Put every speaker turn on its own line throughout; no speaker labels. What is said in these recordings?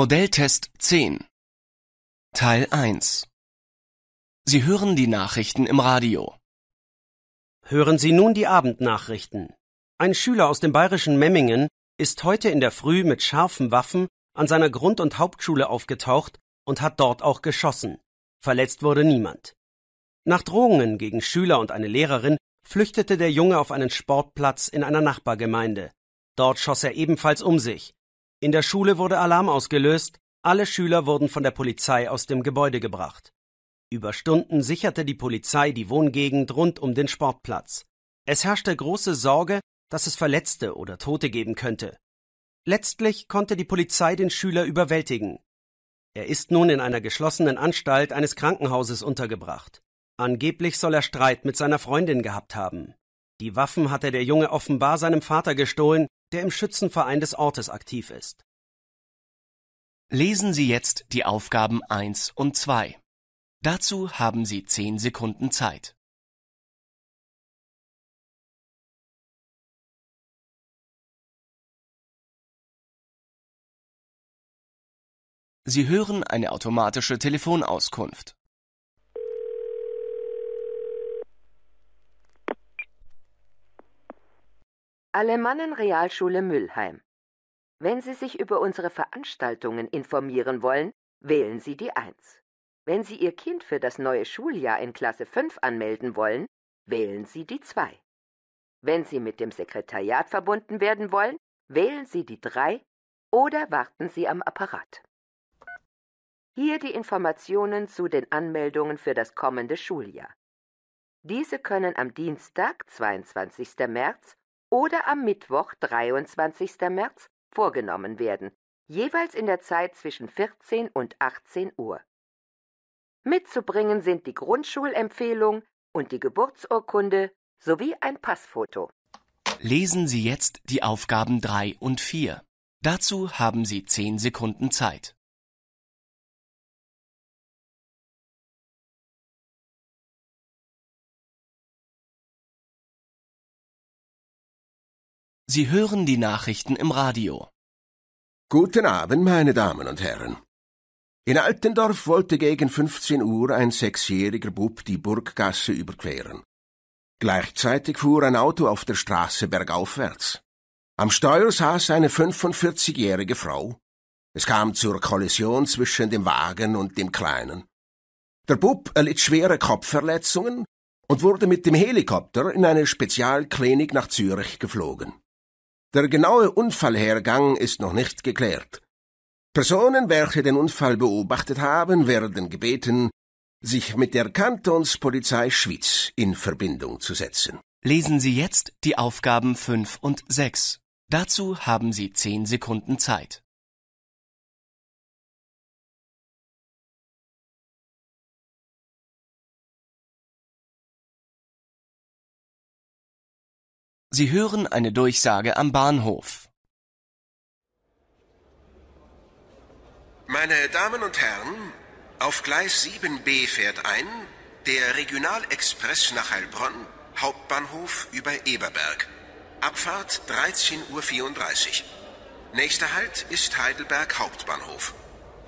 Modelltest 10 Teil 1 Sie hören die Nachrichten im Radio. Hören Sie nun die Abendnachrichten.
Ein Schüler aus dem bayerischen Memmingen ist heute in der Früh mit scharfen Waffen an seiner Grund- und Hauptschule aufgetaucht und hat dort auch geschossen. Verletzt wurde niemand. Nach Drohungen gegen Schüler und eine Lehrerin flüchtete der Junge auf einen Sportplatz in einer Nachbargemeinde. Dort schoss er ebenfalls um sich. In der Schule wurde Alarm ausgelöst, alle Schüler wurden von der Polizei aus dem Gebäude gebracht. Über Stunden sicherte die Polizei die Wohngegend rund um den Sportplatz. Es herrschte große Sorge, dass es Verletzte oder Tote geben könnte. Letztlich konnte die Polizei den Schüler überwältigen. Er ist nun in einer geschlossenen Anstalt eines Krankenhauses untergebracht. Angeblich soll er Streit mit seiner Freundin gehabt haben. Die Waffen hatte der Junge offenbar seinem Vater gestohlen, der im Schützenverein des Ortes aktiv ist.
Lesen Sie jetzt die Aufgaben 1 und 2. Dazu haben Sie 10 Sekunden Zeit. Sie hören eine automatische Telefonauskunft.
Alemannen-Realschule Müllheim. Wenn Sie sich über unsere Veranstaltungen informieren wollen, wählen Sie die 1. Wenn Sie Ihr Kind für das neue Schuljahr in Klasse 5 anmelden wollen, wählen Sie die 2. Wenn Sie mit dem Sekretariat verbunden werden wollen, wählen Sie die 3 oder warten Sie am Apparat. Hier die Informationen zu den Anmeldungen für das kommende Schuljahr. Diese können am Dienstag, 22. März oder am Mittwoch, 23. März, vorgenommen werden, jeweils in der Zeit zwischen 14 und 18 Uhr. Mitzubringen sind die Grundschulempfehlung und die Geburtsurkunde sowie ein Passfoto.
Lesen Sie jetzt die Aufgaben 3 und 4. Dazu haben Sie 10 Sekunden Zeit.
Sie hören die Nachrichten im Radio. Guten Abend, meine Damen und Herren. In Altendorf wollte gegen 15 Uhr ein sechsjähriger Bub die Burggasse überqueren. Gleichzeitig fuhr ein Auto auf der Straße bergaufwärts. Am Steuer saß eine 45-jährige Frau. Es kam zur Kollision zwischen dem Wagen und dem Kleinen. Der Bub erlitt schwere Kopfverletzungen und wurde mit dem Helikopter in eine Spezialklinik nach Zürich geflogen. Der genaue Unfallhergang ist noch nicht geklärt. Personen, welche den Unfall beobachtet haben, werden gebeten, sich mit der Kantonspolizei Schwyz in Verbindung zu setzen. Lesen Sie jetzt die Aufgaben
5 und 6. Dazu haben Sie 10 Sekunden Zeit. Sie hören eine Durchsage am Bahnhof.
Meine Damen und Herren, auf Gleis 7b fährt ein der Regionalexpress nach Heilbronn, Hauptbahnhof über Eberberg. Abfahrt 13.34 Uhr. Nächster Halt ist Heidelberg Hauptbahnhof.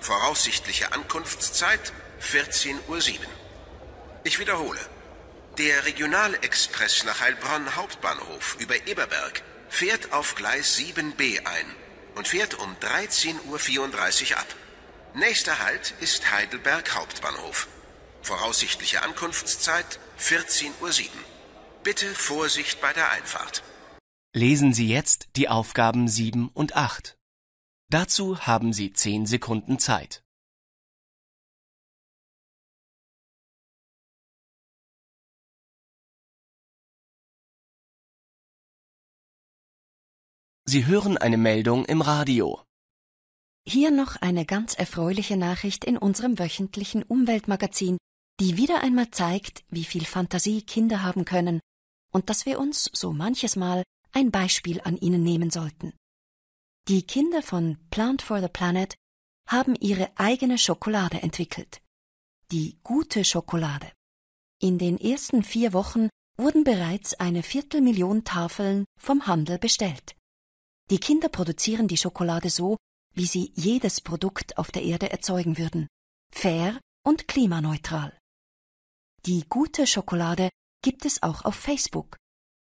Voraussichtliche Ankunftszeit 14.07 Uhr. Ich wiederhole. Der Regionalexpress nach Heilbronn Hauptbahnhof über Eberberg fährt auf Gleis 7b ein und fährt um 13.34 Uhr ab. Nächster Halt ist Heidelberg Hauptbahnhof. Voraussichtliche Ankunftszeit 14.07 Uhr. Bitte Vorsicht bei der Einfahrt.
Lesen Sie jetzt die Aufgaben 7 und 8. Dazu haben Sie 10 Sekunden Zeit. Sie hören eine Meldung im Radio. Hier
noch eine ganz erfreuliche Nachricht in unserem wöchentlichen Umweltmagazin, die wieder einmal zeigt, wie viel Fantasie Kinder haben können und dass wir uns so manches Mal ein Beispiel an ihnen nehmen sollten. Die Kinder von Plant for the Planet haben ihre eigene Schokolade entwickelt. Die gute Schokolade. In den ersten vier Wochen wurden bereits eine Viertelmillion Tafeln vom Handel bestellt. Die Kinder produzieren die Schokolade so, wie sie jedes Produkt auf der Erde erzeugen würden, fair und klimaneutral. Die gute Schokolade gibt es auch auf Facebook.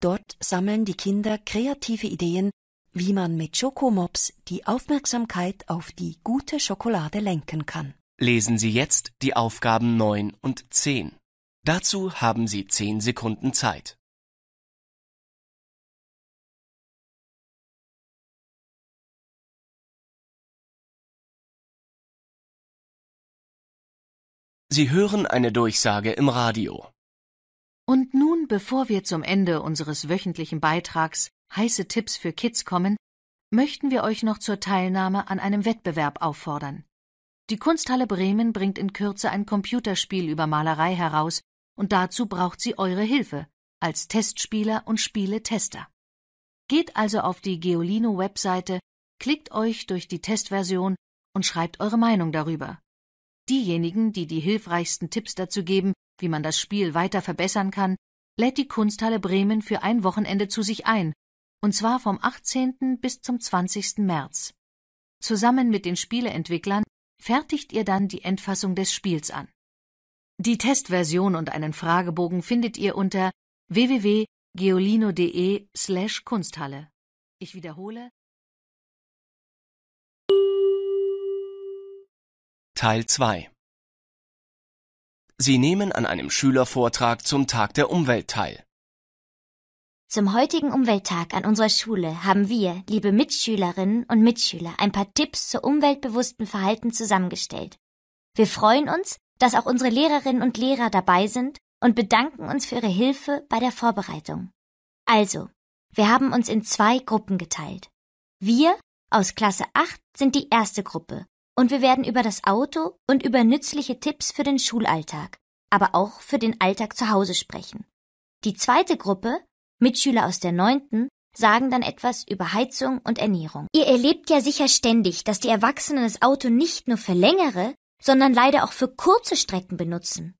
Dort sammeln die Kinder kreative Ideen, wie man mit Schokomops die Aufmerksamkeit auf die gute Schokolade lenken kann.
Lesen Sie jetzt die Aufgaben 9 und 10.
Dazu haben Sie 10 Sekunden Zeit. Sie hören eine Durchsage im Radio. Und nun, bevor wir zum Ende unseres wöchentlichen Beitrags
heiße Tipps für Kids kommen, möchten wir euch noch zur Teilnahme an einem Wettbewerb auffordern. Die Kunsthalle Bremen bringt in Kürze ein Computerspiel über Malerei heraus und dazu braucht sie eure Hilfe als Testspieler und Spieletester. Geht also auf die Geolino-Webseite, klickt euch durch die Testversion und schreibt eure Meinung darüber. Diejenigen, die die hilfreichsten Tipps dazu geben, wie man das Spiel weiter verbessern kann, lädt die Kunsthalle Bremen für ein Wochenende zu sich ein, und zwar vom 18. bis zum 20. März. Zusammen mit den Spieleentwicklern fertigt ihr dann die Endfassung des Spiels an. Die Testversion und einen Fragebogen findet ihr unter www.geolino.de/kunsthalle.
Ich wiederhole Teil 2 Sie nehmen an
einem Schülervortrag zum Tag der Umwelt teil.
Zum heutigen Umwelttag an unserer Schule haben wir, liebe Mitschülerinnen und Mitschüler, ein paar Tipps zur umweltbewussten Verhalten zusammengestellt. Wir freuen uns, dass auch unsere Lehrerinnen und Lehrer dabei sind und bedanken uns für ihre Hilfe bei der Vorbereitung. Also, wir haben uns in zwei Gruppen geteilt. Wir aus Klasse 8 sind die erste Gruppe und wir werden über das Auto und über nützliche Tipps für den Schulalltag, aber auch für den Alltag zu Hause sprechen. Die zweite Gruppe, Mitschüler aus der neunten, sagen dann etwas über Heizung und Ernährung. Ihr erlebt ja sicher ständig, dass die Erwachsenen das Auto nicht nur für längere, sondern leider auch für kurze Strecken benutzen.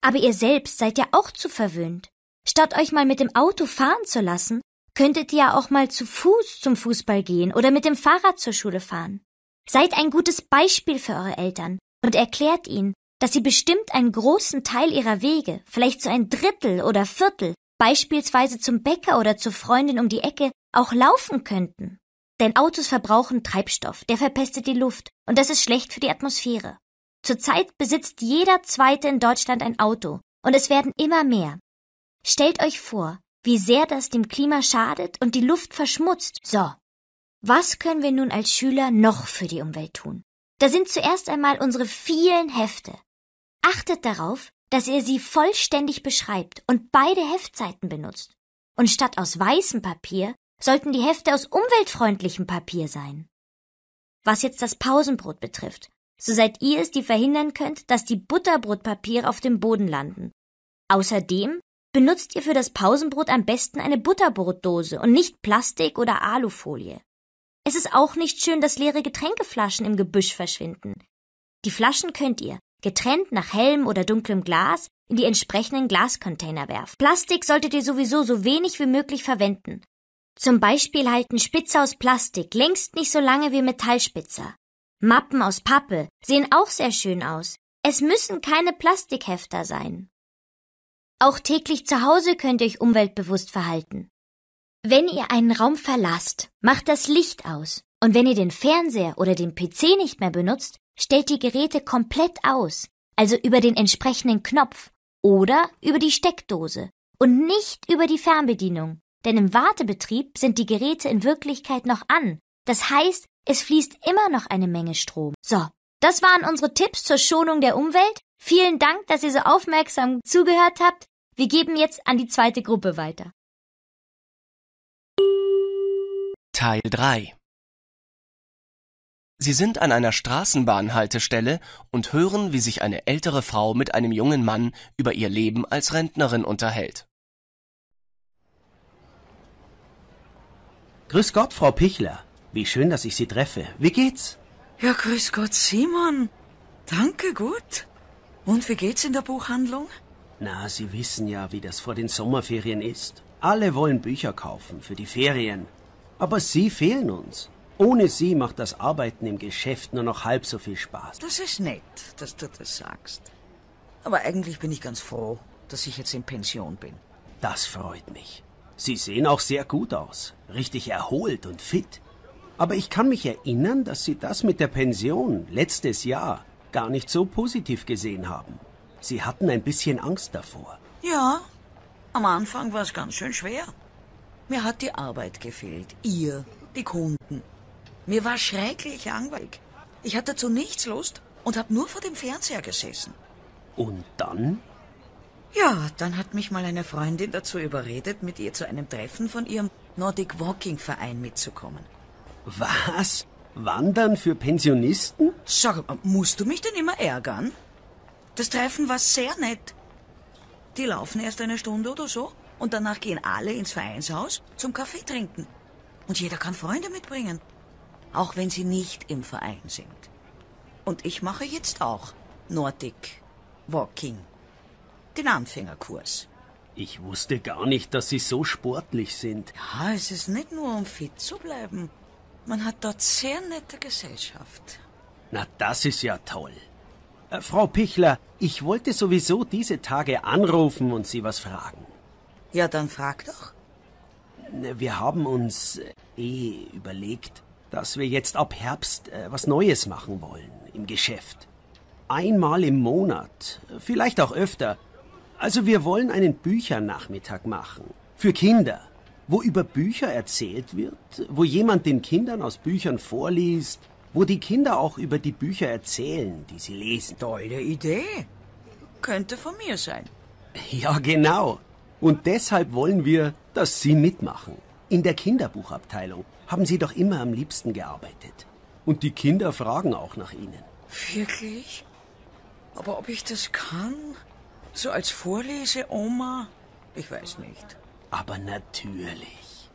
Aber ihr selbst seid ja auch zu verwöhnt. Statt euch mal mit dem Auto fahren zu lassen, könntet ihr ja auch mal zu Fuß zum Fußball gehen oder mit dem Fahrrad zur Schule fahren. Seid ein gutes Beispiel für eure Eltern und erklärt ihnen, dass sie bestimmt einen großen Teil ihrer Wege, vielleicht so ein Drittel oder Viertel, beispielsweise zum Bäcker oder zur Freundin um die Ecke, auch laufen könnten. Denn Autos verbrauchen Treibstoff, der verpestet die Luft und das ist schlecht für die Atmosphäre. Zurzeit besitzt jeder Zweite in Deutschland ein Auto und es werden immer mehr. Stellt euch vor, wie sehr das dem Klima schadet und die Luft verschmutzt. So, was können wir nun als Schüler noch für die Umwelt tun? Da sind zuerst einmal unsere vielen Hefte. Achtet darauf, dass ihr sie vollständig beschreibt und beide Heftzeiten benutzt. Und statt aus weißem Papier sollten die Hefte aus umweltfreundlichem Papier sein. Was jetzt das Pausenbrot betrifft, so seid ihr es, die verhindern könnt, dass die Butterbrotpapiere auf dem Boden landen. Außerdem benutzt ihr für das Pausenbrot am besten eine Butterbrotdose und nicht Plastik oder Alufolie. Es ist auch nicht schön, dass leere Getränkeflaschen im Gebüsch verschwinden. Die Flaschen könnt ihr, getrennt nach hellem oder dunklem Glas, in die entsprechenden Glascontainer werfen. Plastik solltet ihr sowieso so wenig wie möglich verwenden. Zum Beispiel halten Spitze aus Plastik längst nicht so lange wie Metallspitzer. Mappen aus Pappe sehen auch sehr schön aus. Es müssen keine Plastikhefter sein. Auch täglich zu Hause könnt ihr euch umweltbewusst verhalten. Wenn ihr einen Raum verlasst, macht das Licht aus. Und wenn ihr den Fernseher oder den PC nicht mehr benutzt, stellt die Geräte komplett aus, also über den entsprechenden Knopf oder über die Steckdose und nicht über die Fernbedienung. Denn im Wartebetrieb sind die Geräte in Wirklichkeit noch an. Das heißt, es fließt immer noch eine Menge Strom. So, das waren unsere Tipps zur Schonung der Umwelt. Vielen Dank, dass ihr so aufmerksam zugehört habt. Wir geben jetzt an die zweite Gruppe weiter.
Teil 3 Sie sind an einer
Straßenbahnhaltestelle und hören, wie sich eine ältere Frau mit einem jungen Mann über ihr Leben als Rentnerin unterhält.
Grüß Gott, Frau Pichler. Wie schön, dass ich Sie treffe. Wie geht's? Ja, grüß Gott, Simon. Danke, gut. Und wie geht's in der
Buchhandlung?
Na, Sie wissen ja, wie das vor den Sommerferien ist. Alle wollen Bücher kaufen für die Ferien. Aber Sie fehlen uns. Ohne Sie macht das Arbeiten im Geschäft nur noch halb so viel Spaß. Das ist nett,
dass du das sagst. Aber eigentlich bin ich ganz
froh, dass ich jetzt in Pension bin. Das freut mich. Sie sehen auch sehr gut aus, richtig erholt und fit. Aber ich kann mich erinnern, dass Sie das mit der Pension letztes Jahr gar nicht so positiv gesehen haben. Sie hatten ein bisschen Angst
davor. Ja, am Anfang war es ganz schön schwer. Mir hat die Arbeit gefehlt. Ihr, die Kunden. Mir war schrecklich langweilig. Ich hatte zu nichts Lust und habe nur vor dem Fernseher gesessen. Und dann? Ja, dann hat mich mal eine Freundin dazu überredet, mit ihr zu einem Treffen von ihrem Nordic Walking Verein mitzukommen. Was? Wandern für Pensionisten? Sag, musst du mich denn immer ärgern? Das Treffen war sehr nett. Die laufen erst eine Stunde oder so und danach gehen alle ins Vereinshaus zum Kaffee trinken. Und jeder kann Freunde mitbringen. Auch wenn sie nicht im Verein sind. Und ich mache jetzt auch Nordic Walking. Den Anfängerkurs.
Ich wusste gar nicht, dass Sie so sportlich sind.
Ja, es ist nicht nur, um fit zu bleiben. Man hat dort sehr nette Gesellschaft.
Na, das ist ja toll. Äh, Frau Pichler, ich wollte sowieso diese Tage anrufen und Sie was fragen.
Ja, dann frag doch.
Wir haben uns eh überlegt, dass wir jetzt ab Herbst äh, was Neues machen wollen im Geschäft. Einmal im Monat, vielleicht auch öfter. Also wir wollen einen Büchernachmittag machen. Für Kinder wo über Bücher erzählt wird, wo jemand den Kindern aus Büchern vorliest, wo die Kinder auch über die Bücher erzählen, die sie lesen. Tolle Idee.
Könnte von mir sein.
Ja, genau. Und deshalb wollen wir, dass Sie mitmachen. In der Kinderbuchabteilung haben Sie doch immer am liebsten gearbeitet. Und die Kinder fragen auch
nach Ihnen. Wirklich? Aber ob ich das kann? So als Vorlese-Oma? Ich weiß nicht. Aber natürlich.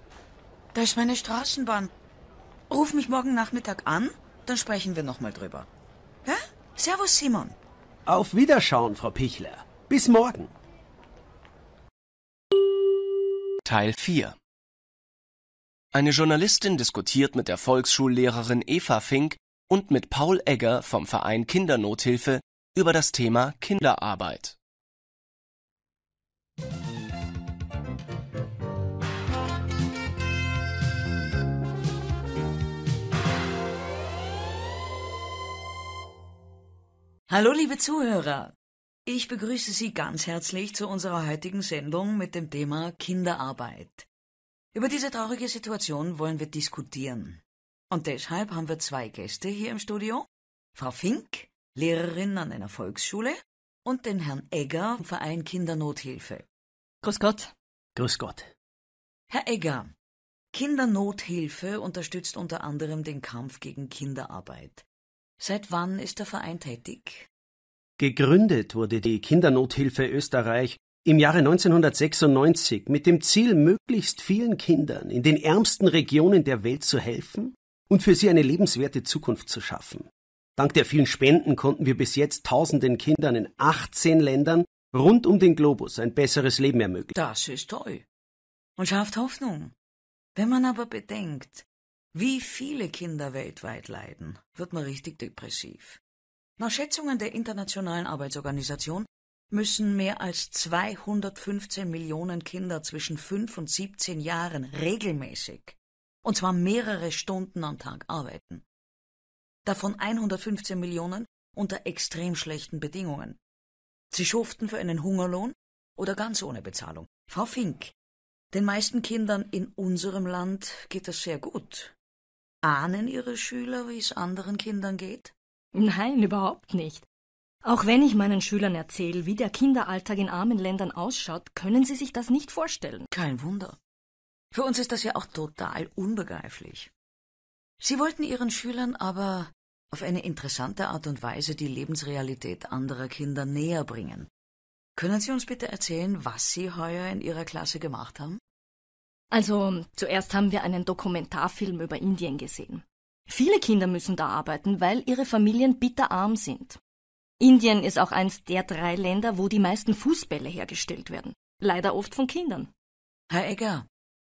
Da ist meine Straßenbahn. Ruf mich morgen Nachmittag an, dann sprechen wir nochmal drüber. Ja? Servus, Simon. Auf Wiederschauen, Frau Pichler. Bis morgen.
Teil 4
Eine Journalistin diskutiert mit der Volksschullehrerin Eva Fink und mit Paul Egger vom Verein Kindernothilfe über das Thema Kinderarbeit.
Hallo liebe Zuhörer, ich begrüße Sie ganz herzlich zu unserer heutigen Sendung mit dem Thema Kinderarbeit. Über diese traurige Situation wollen wir diskutieren. Und deshalb haben wir zwei Gäste hier im Studio. Frau Fink, Lehrerin an einer Volksschule, und den Herrn Egger vom Verein Kindernothilfe. Grüß Gott. Grüß Gott. Herr Egger, Kindernothilfe unterstützt unter anderem den Kampf gegen Kinderarbeit. Seit wann ist der Verein tätig?
Gegründet wurde die Kindernothilfe Österreich im Jahre 1996 mit dem Ziel, möglichst vielen Kindern in den ärmsten Regionen der Welt zu helfen und für sie eine lebenswerte Zukunft zu schaffen. Dank der vielen Spenden konnten wir bis jetzt tausenden Kindern in 18 Ländern rund um den Globus ein besseres Leben ermöglichen.
Das ist toll und schafft Hoffnung. Wenn man aber bedenkt, wie viele Kinder weltweit leiden, wird man richtig depressiv. Nach Schätzungen der Internationalen Arbeitsorganisation müssen mehr als 215 Millionen Kinder zwischen 5 und 17 Jahren regelmäßig, und zwar mehrere Stunden am Tag arbeiten. Davon 115 Millionen unter extrem schlechten Bedingungen. Sie schuften für einen Hungerlohn oder ganz ohne Bezahlung. Frau Fink, den meisten Kindern in unserem Land geht es sehr gut. Ahnen Ihre Schüler, wie es anderen Kindern geht?
Nein, überhaupt nicht. Auch wenn ich meinen Schülern erzähle, wie der Kinderalltag in armen Ländern ausschaut, können sie sich das nicht vorstellen. Kein Wunder. Für uns ist das ja auch
total unbegreiflich. Sie wollten ihren Schülern aber auf eine interessante Art und Weise die Lebensrealität anderer Kinder näher bringen. Können Sie uns bitte erzählen, was Sie heuer in Ihrer Klasse gemacht haben? Also, zuerst
haben wir einen Dokumentarfilm über Indien gesehen. Viele Kinder müssen da arbeiten, weil ihre Familien bitterarm sind. Indien ist auch eins der drei Länder, wo die meisten Fußbälle hergestellt werden. Leider oft von Kindern.
Herr Egger,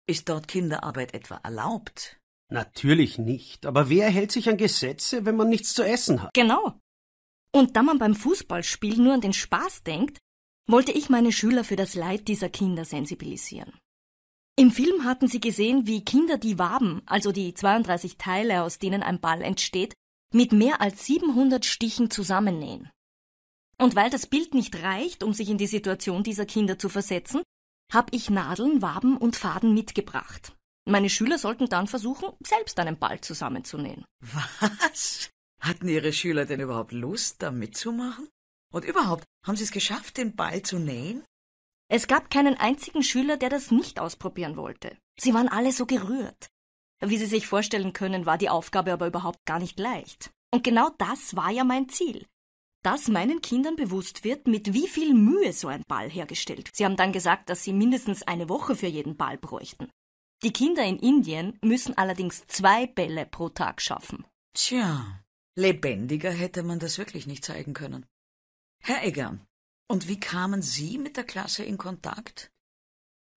ist dort Kinderarbeit
etwa erlaubt? Natürlich nicht, aber wer hält sich an Gesetze, wenn man nichts zu essen hat? Genau. Und da man beim Fußballspiel nur an den Spaß denkt, wollte ich
meine Schüler für das Leid dieser Kinder sensibilisieren. Im Film hatten sie gesehen, wie Kinder die Waben, also die 32 Teile, aus denen ein Ball entsteht, mit mehr als 700 Stichen zusammennähen. Und weil das Bild nicht reicht, um sich in die Situation dieser Kinder zu versetzen, habe ich Nadeln, Waben und Faden mitgebracht. Meine
Schüler sollten dann versuchen, selbst einen Ball zusammenzunähen. Was? Hatten Ihre Schüler denn überhaupt Lust, da mitzumachen? Und überhaupt, haben Sie es geschafft, den Ball zu
nähen? Es gab keinen einzigen Schüler, der das nicht ausprobieren wollte. Sie waren alle so gerührt. Wie Sie sich vorstellen können, war die Aufgabe aber überhaupt gar nicht leicht. Und genau das war ja mein Ziel. Dass meinen Kindern bewusst wird, mit wie viel Mühe so ein Ball hergestellt. Sie haben dann gesagt, dass sie mindestens eine Woche für jeden Ball bräuchten. Die Kinder in
Indien müssen allerdings zwei Bälle pro Tag schaffen. Tja, lebendiger hätte man das wirklich nicht zeigen können. Herr Egger, und wie kamen Sie mit der Klasse in Kontakt?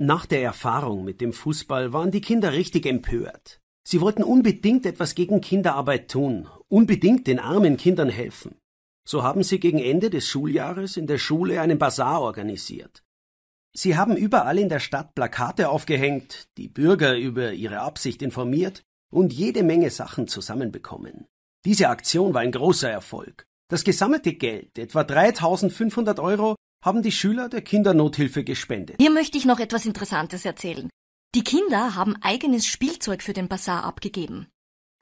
Nach der Erfahrung mit dem Fußball waren die Kinder richtig empört. Sie wollten unbedingt etwas gegen Kinderarbeit tun, unbedingt den armen Kindern helfen. So haben sie gegen Ende des Schuljahres in der Schule einen Bazar organisiert. Sie haben überall in der Stadt Plakate aufgehängt, die Bürger über ihre Absicht informiert und jede Menge Sachen zusammenbekommen. Diese Aktion war ein großer Erfolg. Das gesammelte Geld, etwa 3500 Euro, haben die Schüler der Kindernothilfe gespendet.
Hier möchte ich noch etwas Interessantes erzählen. Die Kinder haben eigenes Spielzeug für den Bazar abgegeben.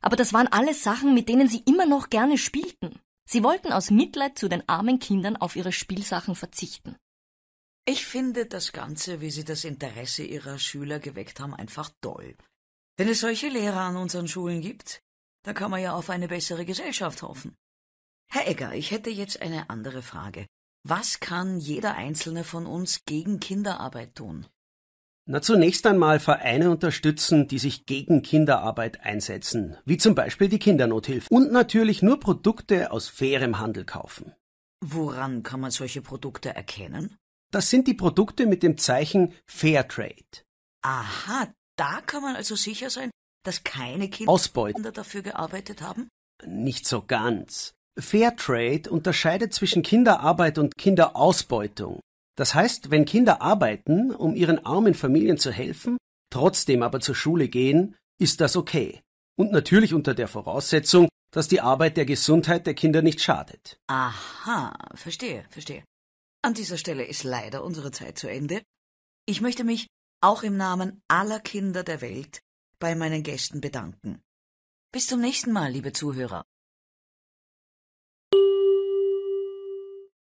Aber das waren alles Sachen, mit denen sie immer noch gerne
spielten. Sie wollten aus Mitleid zu den armen Kindern auf ihre Spielsachen verzichten. Ich finde das Ganze, wie Sie das Interesse Ihrer Schüler geweckt haben, einfach toll. Wenn es solche Lehrer an unseren Schulen gibt, da kann man ja auf eine bessere Gesellschaft hoffen. Herr Egger, ich hätte jetzt eine andere Frage. Was kann jeder Einzelne von uns gegen Kinderarbeit tun?
Na, zunächst einmal Vereine unterstützen, die sich gegen Kinderarbeit einsetzen, wie zum Beispiel die Kindernothilfe. Und natürlich nur Produkte aus fairem Handel kaufen.
Woran kann man solche Produkte erkennen? Das
sind die Produkte mit dem Zeichen Fairtrade.
Aha, da kann man also sicher sein, dass keine Kinder Ausbeuten. dafür gearbeitet haben?
Nicht so ganz. Fairtrade unterscheidet zwischen Kinderarbeit und Kinderausbeutung. Das heißt, wenn Kinder arbeiten, um ihren armen Familien zu helfen, trotzdem aber zur Schule gehen, ist das okay. Und natürlich unter der Voraussetzung, dass die Arbeit der Gesundheit der Kinder nicht schadet.
Aha, verstehe, verstehe. An dieser Stelle ist leider unsere Zeit zu Ende. Ich möchte mich auch im Namen aller Kinder der Welt bei meinen Gästen bedanken. Bis zum nächsten Mal, liebe Zuhörer.